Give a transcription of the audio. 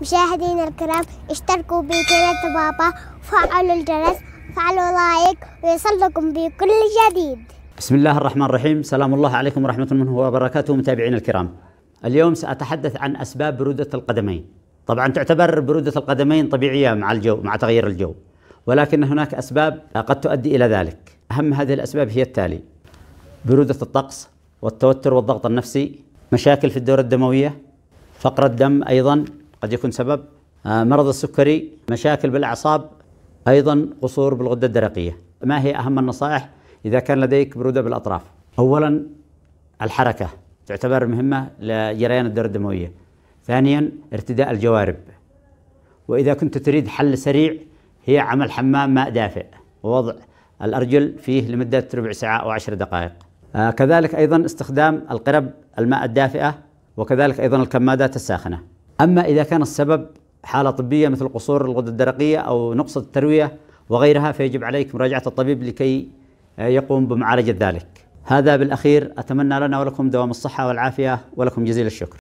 مشاهدينا الكرام اشتركوا بقناة بابا وفعلوا الجرس فعلوا لايك ويصلكم بكل جديد بسم الله الرحمن الرحيم سلام الله عليكم ورحمة الله وبركاته متابعينا الكرام اليوم سأتحدث عن أسباب برودة القدمين طبعا تعتبر برودة القدمين طبيعية مع الجو مع تغير الجو ولكن هناك أسباب قد تؤدي إلى ذلك أهم هذه الأسباب هي التالي برودة الطقس والتوتر والضغط النفسي مشاكل في الدورة الدموية فقر الدم أيضا قد يكون سبب آه، مرض السكري مشاكل بالأعصاب أيضا قصور بالغدة الدرقية ما هي أهم النصائح إذا كان لديك برودة بالأطراف أولا الحركة تعتبر مهمة لجريان الدورة الدموية ثانيا ارتداء الجوارب وإذا كنت تريد حل سريع هي عمل حمام ماء دافئ ووضع الأرجل فيه لمدة ربع ساعة أو عشر دقائق آه، كذلك أيضا استخدام القرب الماء الدافئة وكذلك أيضا الكمادات الساخنة أما إذا كان السبب حالة طبية مثل قصور الغدة الدرقية أو نقص التروية وغيرها فيجب عليك مراجعة الطبيب لكي آه، يقوم بمعالجة ذلك هذا بالأخير أتمنى لنا ولكم دوام الصحة والعافية ولكم جزيل الشكر